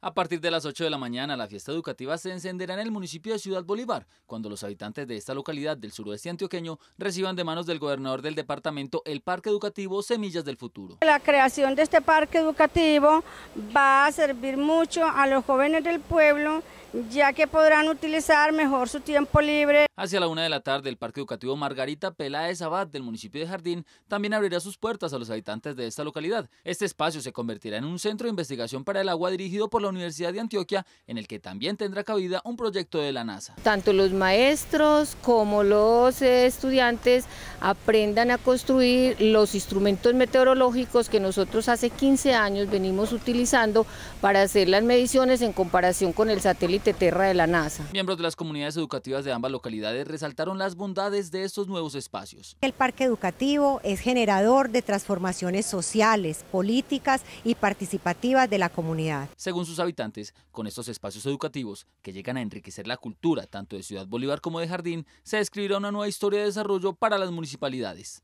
A partir de las 8 de la mañana, la fiesta educativa se encenderá en el municipio de Ciudad Bolívar, cuando los habitantes de esta localidad del suroeste antioqueño reciban de manos del gobernador del departamento el parque educativo Semillas del Futuro. La creación de este parque educativo va a servir mucho a los jóvenes del pueblo ya que podrán utilizar mejor su tiempo libre. Hacia la una de la tarde, el Parque Educativo Margarita Peláez Abad del municipio de Jardín también abrirá sus puertas a los habitantes de esta localidad. Este espacio se convertirá en un centro de investigación para el agua dirigido por la Universidad de Antioquia, en el que también tendrá cabida un proyecto de la NASA. Tanto los maestros como los estudiantes aprendan a construir los instrumentos meteorológicos que nosotros hace 15 años venimos utilizando para hacer las mediciones en comparación con el satélite de la NASA. Miembros de las comunidades educativas de ambas localidades resaltaron las bondades de estos nuevos espacios. El parque educativo es generador de transformaciones sociales, políticas y participativas de la comunidad. Según sus habitantes, con estos espacios educativos que llegan a enriquecer la cultura tanto de Ciudad Bolívar como de Jardín, se escribirá una nueva historia de desarrollo para las municipalidades.